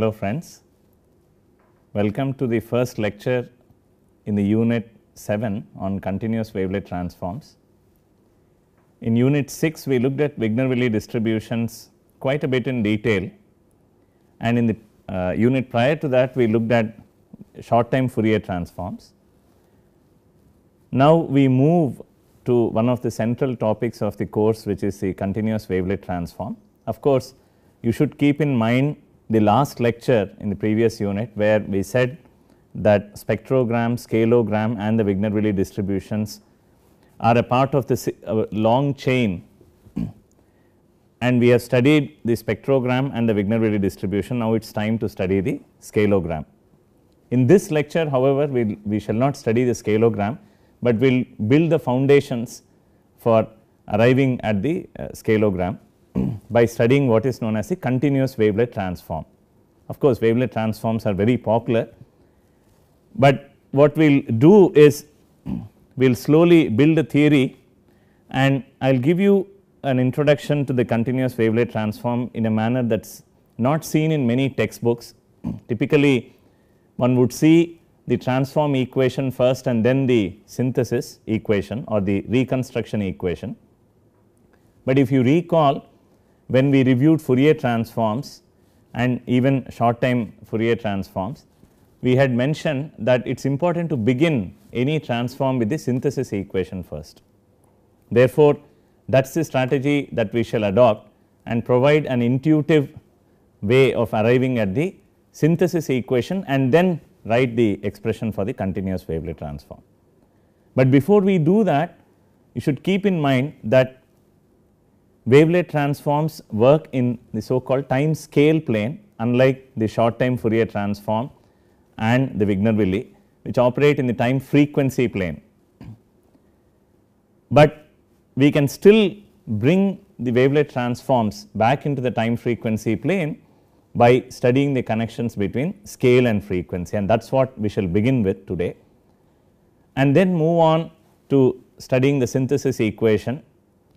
Hello friends, welcome to the first lecture in the unit 7 on continuous wavelet transforms. In unit 6 we looked at Wigner-Willi distributions quite a bit in detail and in the uh, unit prior to that we looked at short time Fourier transforms. Now we move to one of the central topics of the course which is the continuous wavelet transform. Of course, you should keep in mind the last lecture in the previous unit where we said that spectrogram, scalogram and the Wigner-Willi distributions are a part of this uh, long chain and we have studied the spectrogram and the Wigner-Willi distribution. Now, it is time to study the scalogram. In this lecture however, we, we shall not study the scalogram, but we will build the foundations for arriving at the uh, scalogram by studying what is known as the continuous wavelet transform. Of course, wavelet transforms are very popular, but what we will do is we will slowly build a theory and I will give you an introduction to the continuous wavelet transform in a manner that is not seen in many textbooks. Typically, one would see the transform equation first and then the synthesis equation or the reconstruction equation. But if you recall when we reviewed Fourier transforms and even short time Fourier transforms, we had mentioned that it is important to begin any transform with the synthesis equation first. Therefore, that is the strategy that we shall adopt and provide an intuitive way of arriving at the synthesis equation and then write the expression for the continuous wavelet transform. But before we do that, you should keep in mind that wavelet transforms work in the so called time scale plane unlike the short time Fourier transform and the Wigner-Willi which operate in the time frequency plane. But we can still bring the wavelet transforms back into the time frequency plane by studying the connections between scale and frequency and that is what we shall begin with today. And then move on to studying the synthesis equation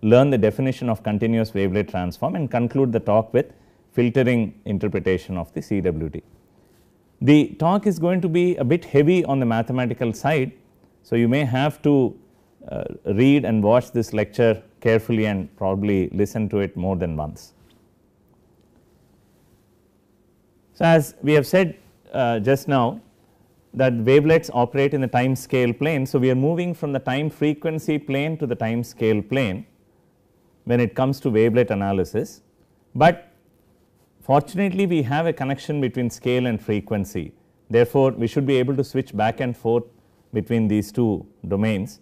learn the definition of continuous wavelet transform and conclude the talk with filtering interpretation of the CWT. The talk is going to be a bit heavy on the mathematical side. So, you may have to uh, read and watch this lecture carefully and probably listen to it more than once. So, as we have said uh, just now that wavelets operate in the time scale plane. So, we are moving from the time frequency plane to the time scale plane when it comes to wavelet analysis, but fortunately we have a connection between scale and frequency. Therefore, we should be able to switch back and forth between these two domains.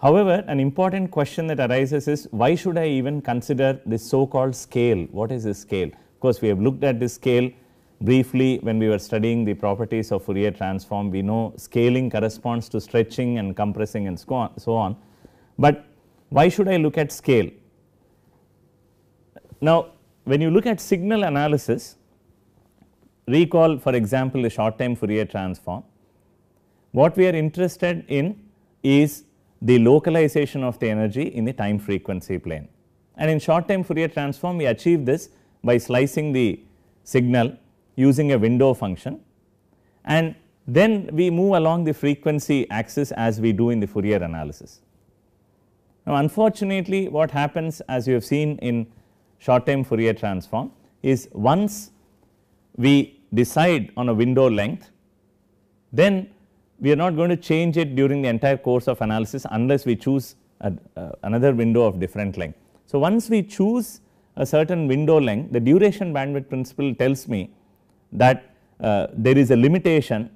However, an important question that arises is why should I even consider this so called scale? What is this scale? Of course, we have looked at this scale briefly when we were studying the properties of Fourier transform. We know scaling corresponds to stretching and compressing and so on. But why should I look at scale? Now, when you look at signal analysis, recall for example, the short time Fourier transform. What we are interested in is the localization of the energy in the time frequency plane. And in short time Fourier transform, we achieve this by slicing the signal using a window function. And then we move along the frequency axis as we do in the Fourier analysis. Now, unfortunately, what happens as you have seen in short time Fourier transform is once we decide on a window length, then we are not going to change it during the entire course of analysis unless we choose a, uh, another window of different length. So, once we choose a certain window length, the duration bandwidth principle tells me that uh, there is a limitation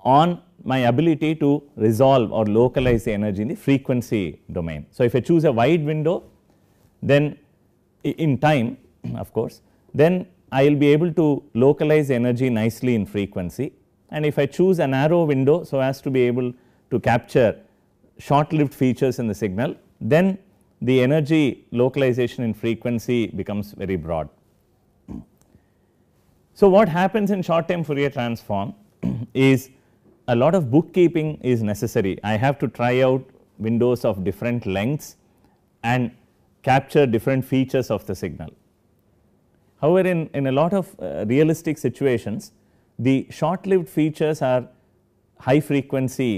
on my ability to resolve or localize the energy in the frequency domain. So, if I choose a wide window then in time of course, then I will be able to localize energy nicely in frequency and if I choose a narrow window so as to be able to capture short lived features in the signal then the energy localization in frequency becomes very broad. So, what happens in short term Fourier transform is a lot of bookkeeping is necessary. I have to try out windows of different lengths and capture different features of the signal. However, in, in a lot of uh, realistic situations, the short lived features are high frequency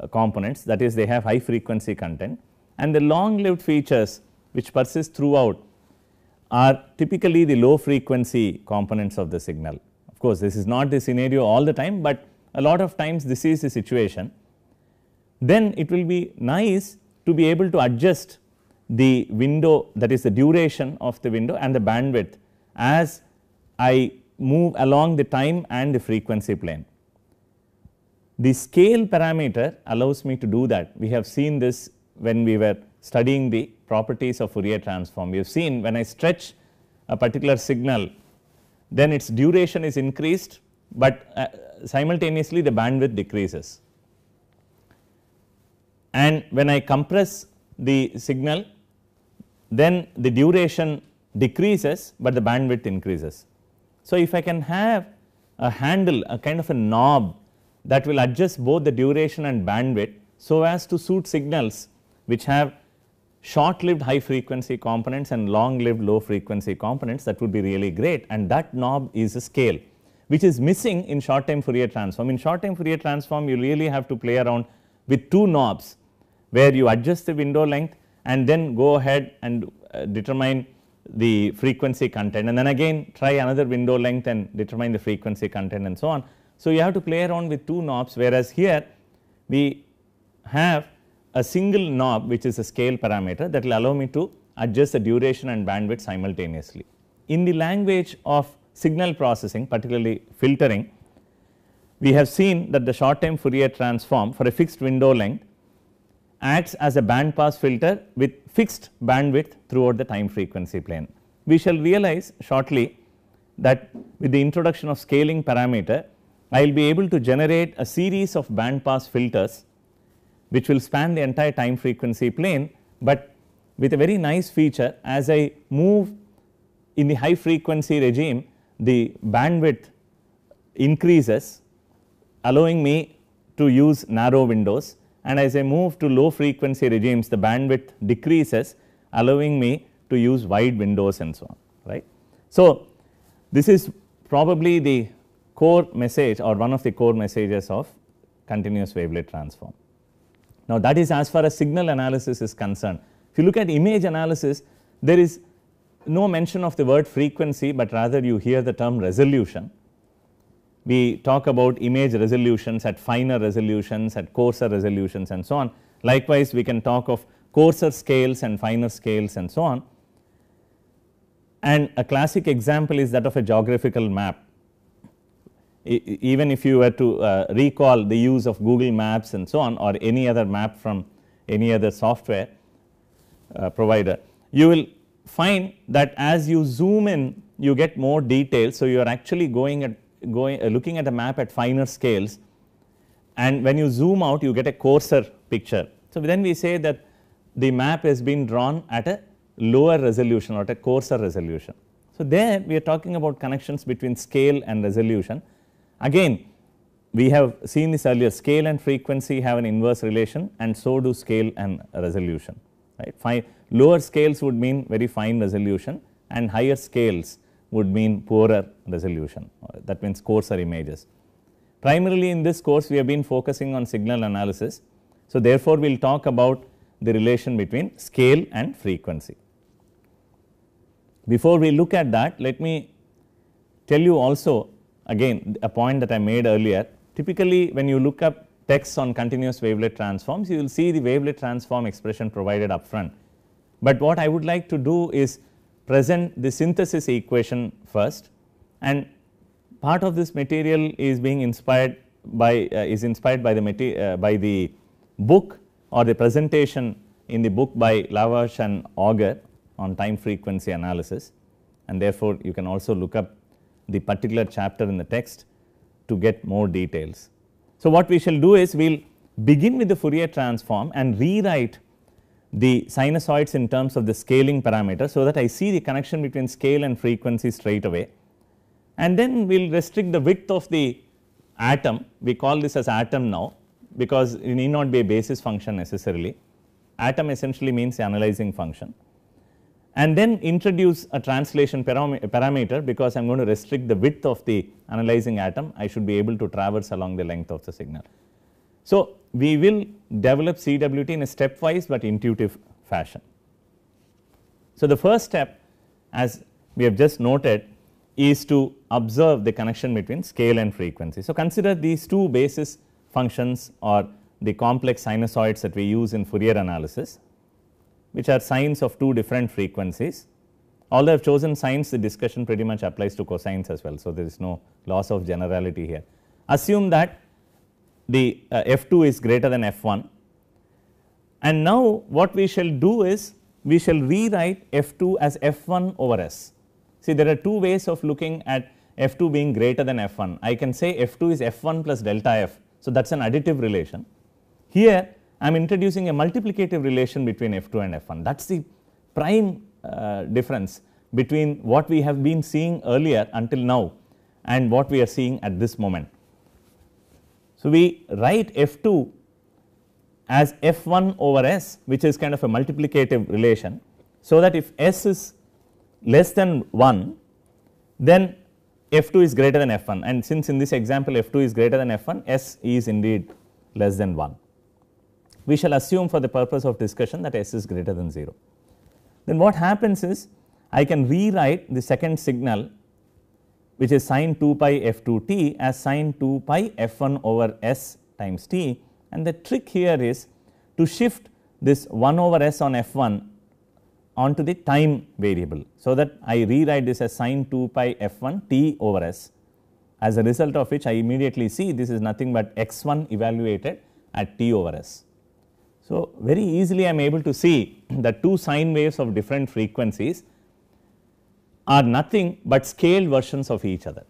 uh, components that is they have high frequency content and the long lived features which persist throughout are typically the low frequency components of the signal. Of course, this is not the scenario all the time, but a lot of times this is the situation, then it will be nice to be able to adjust the window that is the duration of the window and the bandwidth as I move along the time and the frequency plane. The scale parameter allows me to do that. We have seen this when we were studying the properties of Fourier transform. We have seen when I stretch a particular signal, then its duration is increased, but uh, simultaneously the bandwidth decreases. And when I compress the signal, then the duration decreases, but the bandwidth increases. So, if I can have a handle, a kind of a knob that will adjust both the duration and bandwidth so as to suit signals which have short lived high frequency components and long lived low frequency components that would be really great and that knob is a scale which is missing in short time Fourier transform. In short time Fourier transform, you really have to play around with two knobs where you adjust the window length and then go ahead and uh, determine the frequency content and then again try another window length and determine the frequency content and so on. So, you have to play around with two knobs whereas here we have a single knob which is a scale parameter that will allow me to adjust the duration and bandwidth simultaneously. In the language of signal processing particularly filtering, we have seen that the short time Fourier transform for a fixed window length acts as a band pass filter with fixed bandwidth throughout the time frequency plane. We shall realize shortly that with the introduction of scaling parameter, I will be able to generate a series of band pass filters which will span the entire time frequency plane, but with a very nice feature as I move in the high frequency regime the bandwidth increases allowing me to use narrow windows and as I move to low frequency regimes the bandwidth decreases allowing me to use wide windows and so on right. So, this is probably the core message or one of the core messages of continuous wavelet transform. Now, that is as far as signal analysis is concerned. If you look at image analysis there is no mention of the word frequency, but rather you hear the term resolution. We talk about image resolutions at finer resolutions, at coarser resolutions and so on. Likewise, we can talk of coarser scales and finer scales and so on. And a classic example is that of a geographical map. E even if you were to uh, recall the use of Google Maps and so on or any other map from any other software uh, provider, you will find that as you zoom in you get more detail. So, you are actually going at going uh, looking at a map at finer scales and when you zoom out you get a coarser picture. So, then we say that the map has been drawn at a lower resolution or at a coarser resolution. So, there we are talking about connections between scale and resolution. Again we have seen this earlier scale and frequency have an inverse relation and so do scale and resolution right. Fine, lower scales would mean very fine resolution and higher scales would mean poorer resolution that means coarser images. Primarily in this course we have been focusing on signal analysis. So, therefore, we will talk about the relation between scale and frequency. Before we look at that let me tell you also again a point that I made earlier typically when you look up texts on continuous wavelet transforms, you will see the wavelet transform expression provided up front. But what I would like to do is present the synthesis equation first and part of this material is being inspired by uh, is inspired by the uh, by the book or the presentation in the book by Lavash and Auger on time frequency analysis and therefore you can also look up the particular chapter in the text to get more details. So, what we shall do is we will begin with the Fourier transform and rewrite the sinusoids in terms of the scaling parameter. So, that I see the connection between scale and frequency straight away and then we will restrict the width of the atom we call this as atom now because it need not be a basis function necessarily atom essentially means analyzing function and then introduce a translation param parameter because I am going to restrict the width of the analyzing atom, I should be able to traverse along the length of the signal. So, we will develop CWT in a stepwise but intuitive fashion. So, the first step as we have just noted is to observe the connection between scale and frequency. So, consider these two basis functions or the complex sinusoids that we use in Fourier analysis which are sines of two different frequencies. Although I have chosen sines, the discussion pretty much applies to cosines as well. So, there is no loss of generality here. Assume that the uh, f2 is greater than f1 and now what we shall do is we shall rewrite f2 as f1 over s. See there are two ways of looking at f2 being greater than f1. I can say f2 is f1 plus delta f. So, that is an additive relation. Here I am introducing a multiplicative relation between F2 and F1. That is the prime uh, difference between what we have been seeing earlier until now and what we are seeing at this moment. So, we write F2 as F1 over S which is kind of a multiplicative relation. So, that if S is less than 1 then F2 is greater than F1 and since in this example F2 is greater than F1 S is indeed less than 1 we shall assume for the purpose of discussion that S is greater than 0. Then what happens is I can rewrite the second signal which is sine 2 pi f 2 t as sine 2 pi f 1 over s times t and the trick here is to shift this 1 over s on f 1 onto the time variable. So, that I rewrite this as sine 2 pi f 1 t over s as a result of which I immediately see this is nothing but x 1 evaluated at t over s. So, very easily I am able to see that two sine waves of different frequencies are nothing but scaled versions of each other.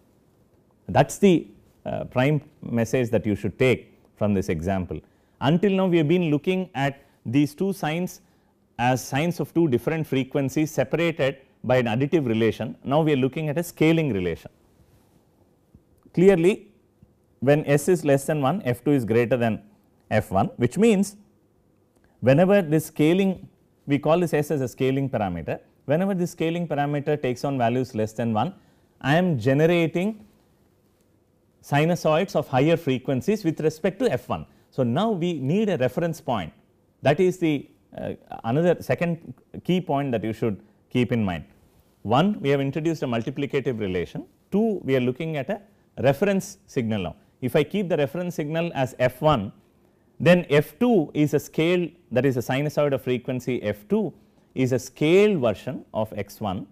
That is the uh, prime message that you should take from this example. Until now we have been looking at these two signs as signs of two different frequencies separated by an additive relation. Now we are looking at a scaling relation. Clearly when s is less than 1 f2 is greater than f1 which means whenever this scaling, we call this S as a scaling parameter, whenever this scaling parameter takes on values less than 1, I am generating sinusoids of higher frequencies with respect to F1. So, now we need a reference point that is the uh, another second key point that you should keep in mind. One, we have introduced a multiplicative relation. Two, we are looking at a reference signal now. If I keep the reference signal as F1, then F2 is a scale that is a sinusoid of frequency F2 is a scaled version of X1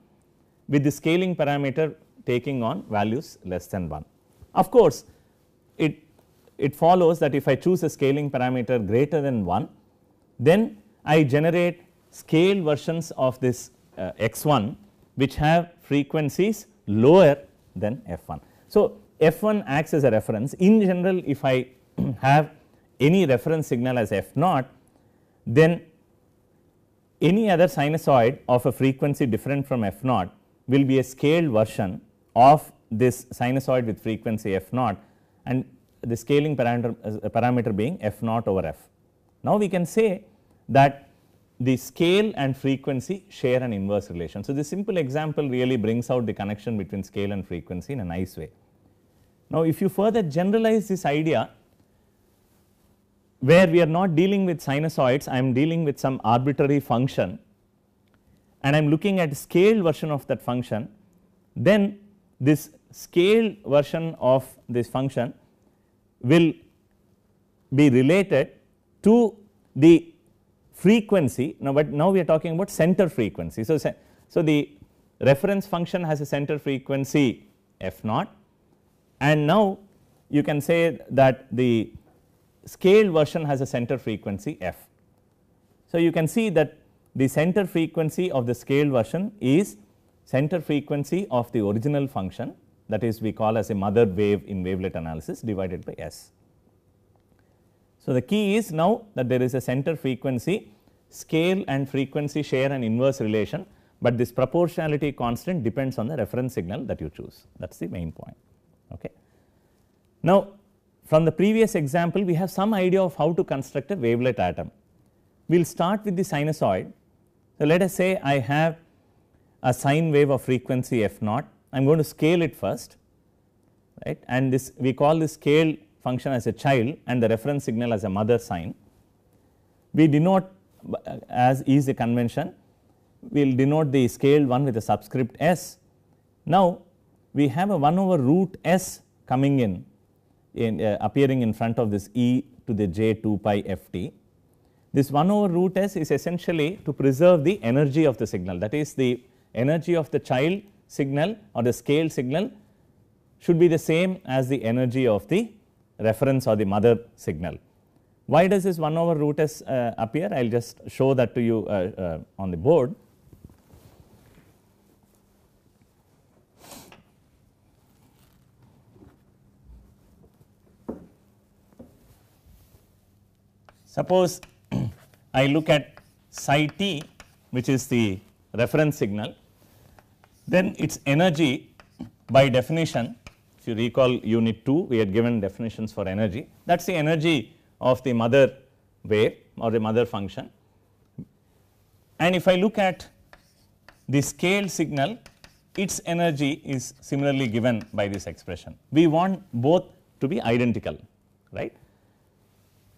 with the scaling parameter taking on values less than 1. Of course, it, it follows that if I choose a scaling parameter greater than 1, then I generate scale versions of this uh, x1 which have frequencies lower than f1. So, f1 acts as a reference in general if I have any reference signal as f naught, then any other sinusoid of a frequency different from f naught will be a scaled version of this sinusoid with frequency f naught and the scaling parameter, uh, parameter being f naught over f. Now, we can say that the scale and frequency share an inverse relation. So, this simple example really brings out the connection between scale and frequency in a nice way. Now, if you further generalize this idea where we are not dealing with sinusoids, I am dealing with some arbitrary function and I am looking at scaled version of that function, then this scaled version of this function will be related to the frequency. Now, but now we are talking about center frequency. So, so the reference function has a center frequency f naught and now you can say that the scaled version has a center frequency f. So, you can see that the center frequency of the scaled version is center frequency of the original function that is we call as a mother wave in wavelet analysis divided by s. So, the key is now that there is a center frequency scale and frequency share an inverse relation, but this proportionality constant depends on the reference signal that you choose that is the main point. Okay. Now, from the previous example, we have some idea of how to construct a wavelet atom. We will start with the sinusoid. So, let us say I have a sine wave of frequency f naught. I am going to scale it first, right? And this we call this scale function as a child and the reference signal as a mother sign. We denote uh, as is the convention, we will denote the scaled one with a subscript s. Now, we have a 1 over root s coming in in, uh, appearing in front of this e to the j 2 pi ft. This 1 over root s is essentially to preserve the energy of the signal that is the energy of the child signal or the scale signal should be the same as the energy of the reference or the mother signal. Why does this 1 over root s uh, appear? I will just show that to you uh, uh on the board. Suppose I look at psi t which is the reference signal, then its energy by definition if you recall unit 2 we had given definitions for energy that is the energy of the mother wave or the mother function. And if I look at the scale signal its energy is similarly given by this expression. We want both to be identical right.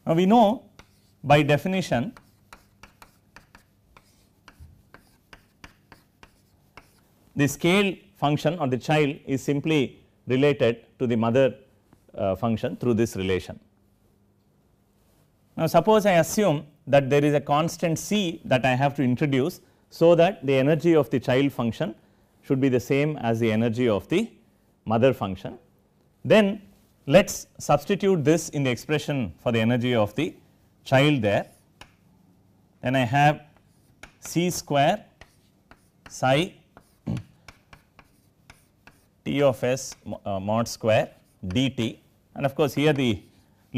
Now, we know by definition the scale function or the child is simply related to the mother uh, function through this relation. Now, suppose I assume that there is a constant C that I have to introduce, so that the energy of the child function should be the same as the energy of the mother function. Then let us substitute this in the expression for the energy of the child there then I have c square psi t of s uh, mod square dt and of course here the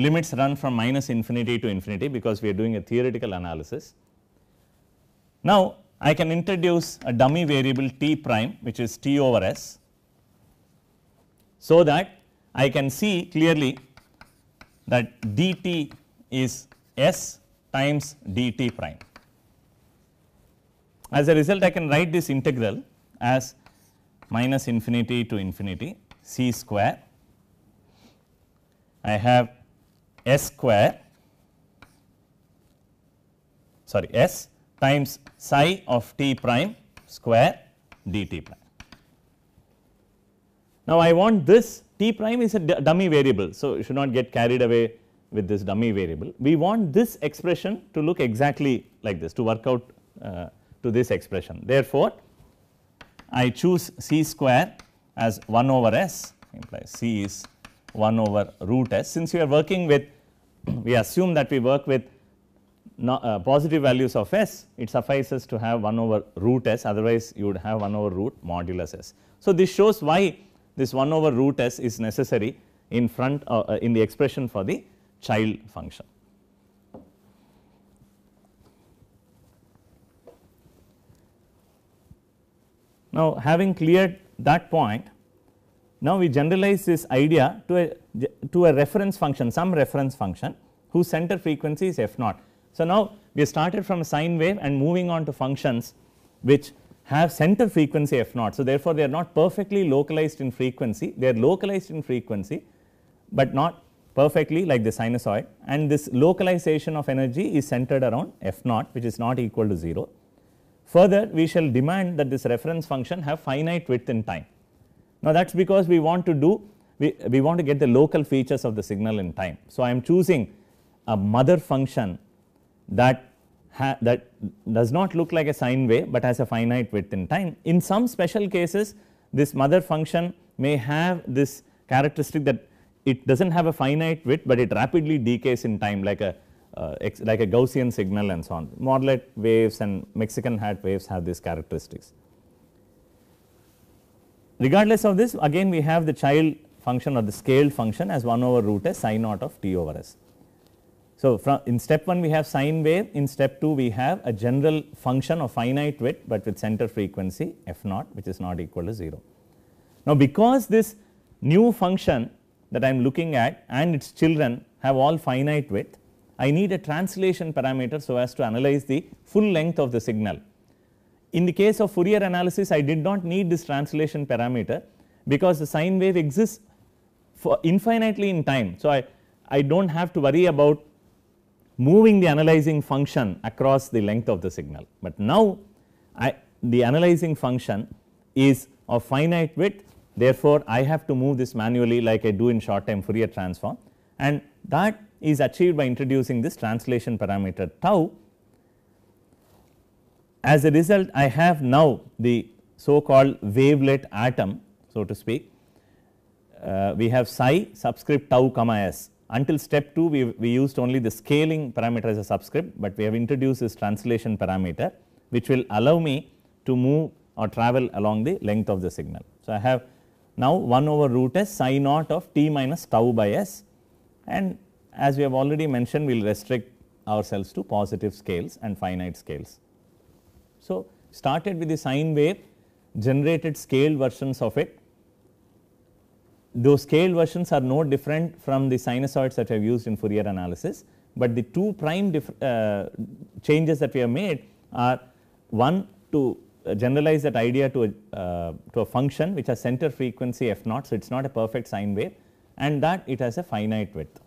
limits run from minus infinity to infinity because we are doing a theoretical analysis. Now I can introduce a dummy variable t prime which is t over s so that I can see clearly that dt is s times dt prime. As a result, I can write this integral as minus infinity to infinity c square. I have s square sorry s times psi of t prime square dt prime. Now, I want this t prime is a dummy variable. So, you should not get carried away with this dummy variable. We want this expression to look exactly like this to work out uh, to this expression. Therefore, I choose c square as 1 over s implies c is 1 over root s. Since we are working with we assume that we work with no, uh, positive values of s it suffices to have 1 over root s otherwise you would have 1 over root modulus s. So, this shows why this 1 over root s is necessary in front uh, in the expression for the child function. Now, having cleared that point, now we generalize this idea to a, to a reference function, some reference function whose center frequency is f naught. So, now we started from a sine wave and moving on to functions which have center frequency f naught. So, therefore, they are not perfectly localized in frequency, they are localized in frequency, but not perfectly like the sinusoid and this localization of energy is centered around f naught which is not equal to 0. Further we shall demand that this reference function have finite width in time. Now that is because we want to do we, we want to get the local features of the signal in time. So I am choosing a mother function that that does not look like a sine wave, but has a finite width in time. In some special cases this mother function may have this characteristic that it does not have a finite width, but it rapidly decays in time like a uh, like a Gaussian signal and so on. Modulated waves and Mexican hat waves have these characteristics. Regardless of this, again we have the child function or the scaled function as 1 over root s sine naught of t over s. So, from in step 1 we have sine wave, in step 2 we have a general function of finite width, but with center frequency f naught which is not equal to 0. Now, because this new function that I am looking at and its children have all finite width. I need a translation parameter so as to analyze the full length of the signal. In the case of Fourier analysis, I did not need this translation parameter because the sine wave exists for infinitely in time. So, I, I do not have to worry about moving the analyzing function across the length of the signal. But now, I, the analyzing function is of finite width Therefore, I have to move this manually like I do in short time Fourier transform and that is achieved by introducing this translation parameter tau. As a result, I have now the so called wavelet atom so to speak. Uh, we have psi subscript tau comma s until step 2 we, we used only the scaling parameter as a subscript, but we have introduced this translation parameter which will allow me to move or travel along the length of the signal. So, I have now, 1 over root s psi naught of t minus tau by s and as we have already mentioned we will restrict ourselves to positive scales and finite scales. So, started with the sine wave generated scaled versions of it. Those scaled versions are no different from the sinusoids that we have used in Fourier analysis, but the two prime uh, changes that we have made are one to uh, generalize that idea to a, uh, to a function which has center frequency f naught. So, it is not a perfect sine wave and that it has a finite width.